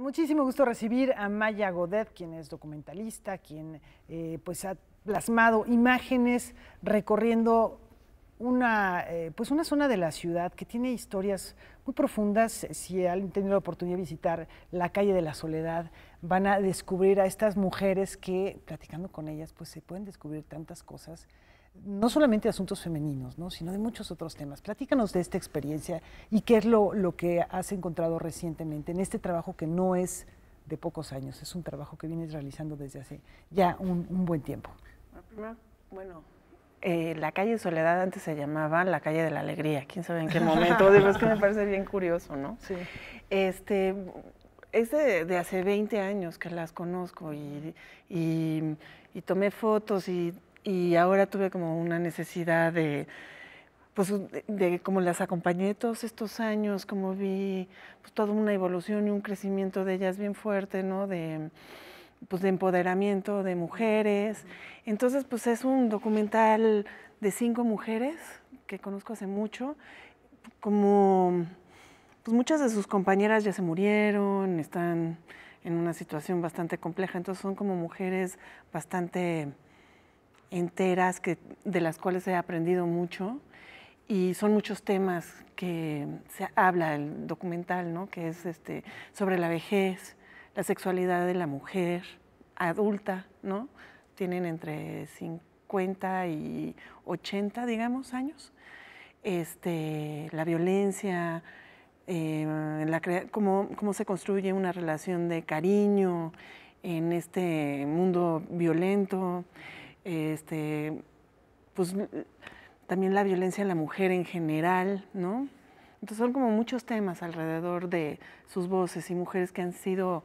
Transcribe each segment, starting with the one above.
muchísimo gusto recibir a Maya Godet, quien es documentalista, quien eh, pues ha plasmado imágenes recorriendo eh, pues, una, zona de la ciudad que tiene historias muy profundas. Eh, si han tenido la oportunidad de visitar la calle de la Soledad, van a descubrir a estas mujeres que, platicando con ellas, pues se pueden descubrir tantas cosas no solamente de asuntos femeninos, ¿no? sino de muchos otros temas. Platícanos de esta experiencia y qué es lo, lo que has encontrado recientemente en este trabajo que no es de pocos años, es un trabajo que vienes realizando desde hace ya un, buen tiempo. Bueno, eh, la calle Soledad antes se llamaba la calle de la alegría, quién sabe en qué momento, digo, es que me parece bien curioso, ¿no? Sí. Este, es de, hace 20 años que las conozco y, y tomé fotos y y ahora tuve como una necesidad de, pues, de, como las acompañé todos estos años, como vi pues, toda una evolución y un crecimiento de ellas bien fuerte, ¿no? De, pues, de empoderamiento de mujeres. Entonces, pues es un documental de cinco mujeres que conozco hace mucho, como pues, muchas de sus compañeras ya se murieron, están en una situación bastante compleja, entonces son como mujeres bastante enteras que, de las cuales he aprendido mucho y son muchos temas que se habla el documental, ¿no? que es este, sobre la vejez, la sexualidad de la mujer adulta, ¿no? Tienen entre 50 y 80, digamos, años. Este, la violencia, eh, cómo, cómo se construye una relación de cariño en este mundo violento este, pues también la violencia en la mujer en general, ¿no? Entonces son como muchos temas alrededor de sus voces y mujeres que han sido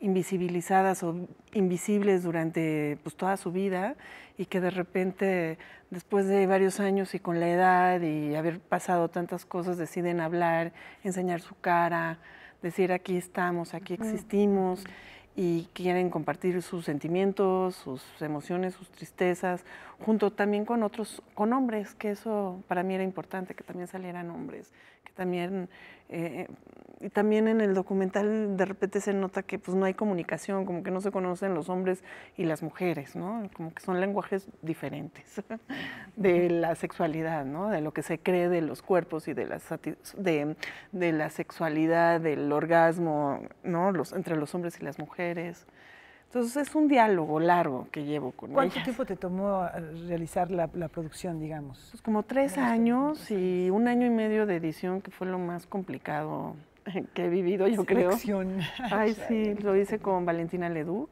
invisibilizadas o invisibles durante pues, toda su vida y que de repente, después de varios años y con la edad y haber pasado tantas cosas, deciden hablar, enseñar su cara, decir aquí estamos, aquí existimos y quieren compartir sus sentimientos, sus emociones, sus tristezas, junto también con otros, con hombres, que eso para mí era importante, que también salieran hombres, que también, eh, y también en el documental de repente se nota que pues no hay comunicación, como que no se conocen los hombres y las mujeres, ¿no? Como que son lenguajes diferentes de la sexualidad, De lo que se cree de los cuerpos y de la, la sexualidad, del orgasmo, ¿no? Los, entre los hombres y las mujeres. Entonces es un diálogo largo que llevo con ¿Cuánto tiempo te tomó eh, realizar la, producción, digamos? Pues, como tres años y un año y medio de edición, que fue lo más complicado que he vivido, yo creo. Ay, sí, lo hice con Valentina Leduc,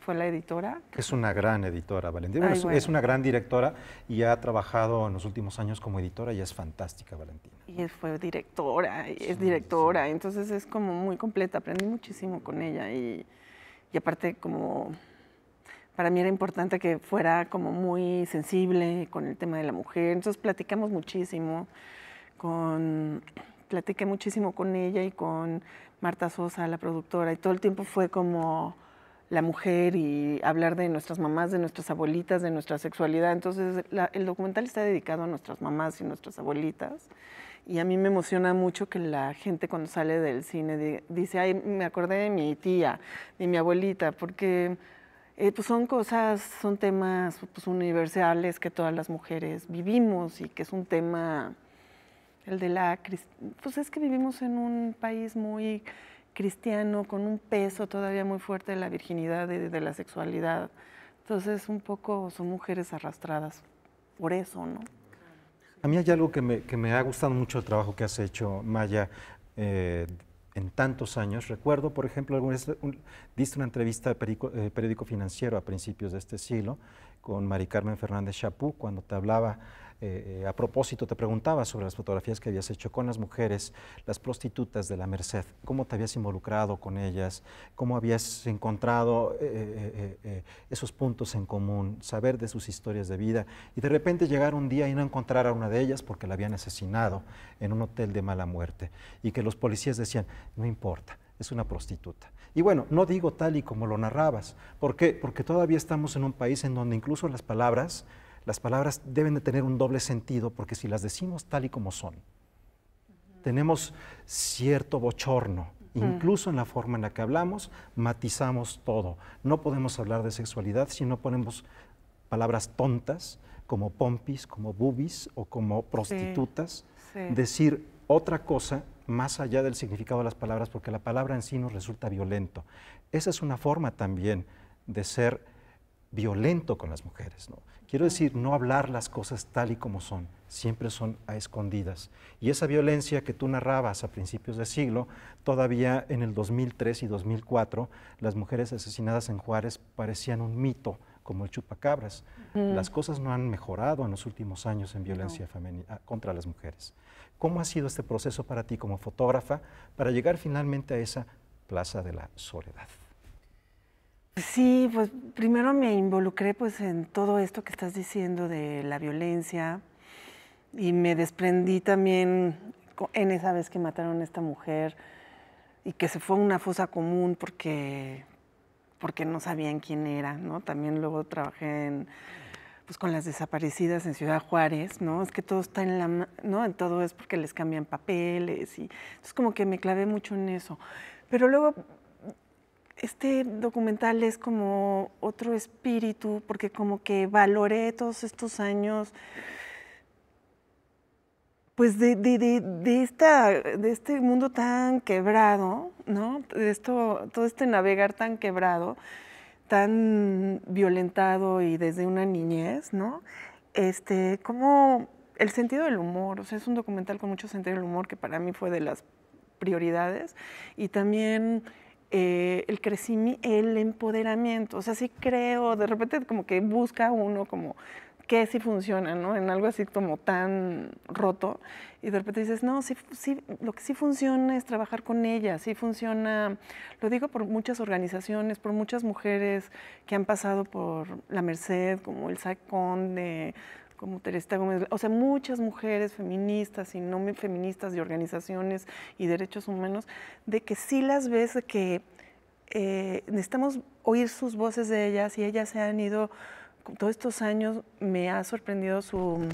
fue la editora. Es una gran editora, Valentina. es, una gran directora y ha trabajado en los últimos años como editora y es fantástica, Valentina. Y fue directora, es directora, entonces es como muy completa. Aprendí muchísimo con ella y, y aparte como para mí era importante que fuera como muy sensible con el tema de la mujer. Entonces platicamos muchísimo con platiqué muchísimo con ella y con Marta Sosa, la productora, y todo el tiempo fue como la mujer y hablar de nuestras mamás, de nuestras abuelitas, de nuestra sexualidad. Entonces, el documental está dedicado a nuestras mamás y nuestras abuelitas. Y a mí me emociona mucho que la gente cuando sale del cine dice, ay, me acordé de mi tía, de mi abuelita, porque eh, pues, son cosas, son temas pues, universales que todas las mujeres vivimos y que es un tema el de la... Pues es que vivimos en un país muy cristiano, con un peso todavía muy fuerte de la virginidad, de, de la sexualidad. Entonces, un poco son mujeres arrastradas por eso, ¿no? A mí hay algo que me, que me ha gustado mucho el trabajo que has hecho, Maya, eh, en tantos años. Recuerdo, por ejemplo, alguna diste una entrevista de periódico, eh, periódico financiero a principios de este siglo con Mari Carmen Fernández Chapú, cuando te hablaba eh, eh, a propósito, te preguntaba sobre las fotografías que habías hecho con las mujeres, las prostitutas de la Merced. ¿Cómo te habías involucrado con ellas? ¿Cómo habías encontrado eh, esos puntos en común? Saber de sus historias de vida. Y de repente llegar un día y no encontrar a una de ellas porque la habían asesinado en un hotel de mala muerte. Y que los policías decían, no importa, es una prostituta. Y bueno, no digo tal y como lo narrabas. ¿Por qué? Porque todavía estamos en un país en donde incluso las palabras las palabras deben de tener un doble sentido porque si las decimos tal y como son, tenemos cierto bochorno. Incluso en la forma en la que hablamos, matizamos todo. No podemos hablar de sexualidad si no ponemos palabras tontas como pompis, como bubis o como prostitutas. Decir otra cosa más allá del significado de las palabras porque la palabra en sí nos resulta violento. Esa es una forma también de ser violento con las mujeres. ¿no? Quiero decir, no hablar las cosas tal y como son, siempre son a escondidas. Y esa violencia que tú narrabas a principios de siglo, todavía en el 2003 y 2004, las mujeres asesinadas en Juárez parecían un mito como el chupacabras. Las cosas no han mejorado en los últimos años en violencia ah, contra las mujeres. ¿Cómo ha sido este proceso para ti como fotógrafa para llegar finalmente a esa Plaza de la Soledad? Sí, pues primero me involucré pues en todo esto que estás diciendo de la violencia y me desprendí también en esa vez que mataron a esta mujer y que se fue a una fosa común porque, porque no sabían quién era, ¿no? También luego trabajé pues, con las desaparecidas en Ciudad Juárez, ¿no? Es que todo está en la... ¿no? En todo es porque les cambian papeles y... Entonces como que me clavé mucho en eso. Pero luego este documental es como otro espíritu, porque como que valoré todos estos años, pues de, esta, de este mundo tan quebrado, ¿no? De esto, todo este navegar tan quebrado, tan violentado y desde una niñez, ¿no? Este, como el sentido del humor, o sea, es un documental con mucho sentido del humor que para mí fue de las prioridades y también eh, el crecimiento, el empoderamiento. O sea, sí creo, de repente como que busca uno como qué sí funciona, ¿no? En algo así como tan roto. Y de repente dices, no, sí, sí, lo que sí funciona es trabajar con ella, sí funciona, lo digo por muchas organizaciones, por muchas mujeres que han pasado por la Merced, como el sacón de como Teresa Gómez, o sea, muchas mujeres feministas y no feministas de organizaciones y derechos humanos, de que sí las ves, que eh, necesitamos oír sus voces de ellas y ellas se han ido, todos estos años me ha sorprendido su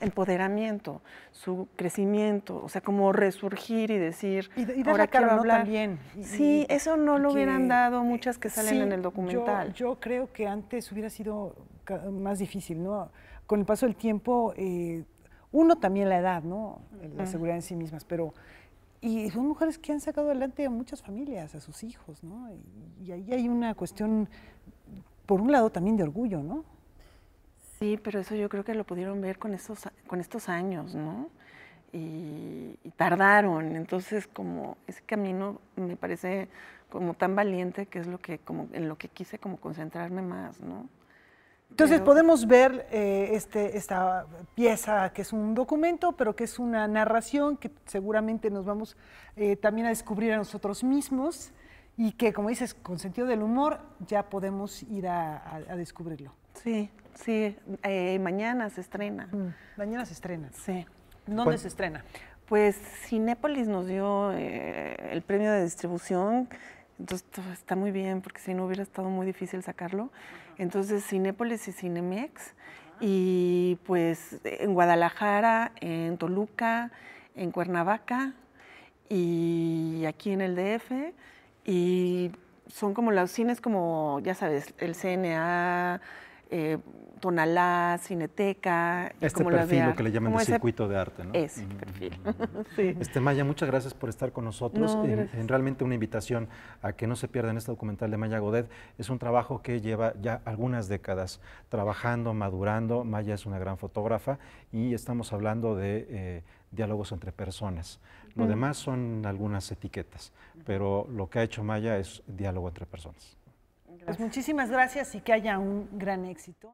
empoderamiento, su crecimiento, o sea, como resurgir y decir, y, de ahora que también. sí, eso no lo hubieran dado muchas que salen en el documental. yo creo que antes hubiera sido más difícil, ¿no? Con el paso del tiempo, eh, uno también la edad, ¿no? La seguridad en sí mismas, pero... Y son mujeres que han sacado adelante a muchas familias, a sus hijos, ¿no? Y, ahí hay una cuestión, por un lado, también de orgullo, ¿no? Sí, pero eso yo creo que lo pudieron ver con, esos, con estos años, ¿no? Y, y, tardaron. Entonces, como ese camino me parece como tan valiente que es lo que, como, en lo que quise como concentrarme más, ¿no? Entonces podemos ver eh, este, esta pieza que es un documento, pero que es una narración que seguramente nos vamos eh, también a descubrir a nosotros mismos y que, como dices, con sentido del humor ya podemos ir a, descubrirlo. Sí, sí. Eh, mañana se estrena. Mm, mañana se estrena. Sí. ¿Dónde se estrena? Pues Cinépolis nos dio el premio de distribución entonces está muy bien porque si no hubiera estado muy difícil sacarlo. Entonces Cinépolis y Cinemex y pues en Guadalajara, en Toluca, en Cuernavaca y aquí en el DF y son como los cines como ya sabes, el CNA, eh, Tonalá, Cineteca. Este perfil, lo que le llaman de circuito de arte, ¿no? perfil. Este Maya, muchas gracias por estar con nosotros. Eh, en, realmente una invitación a que no se pierdan este documental de Maya Godet. Es un trabajo que lleva ya algunas décadas trabajando, madurando. Maya es una gran fotógrafa y estamos hablando de eh, diálogos entre personas. Lo mm. demás son algunas etiquetas, pero lo que ha hecho Maya es diálogo entre personas. Pues muchísimas gracias y que haya un gran éxito.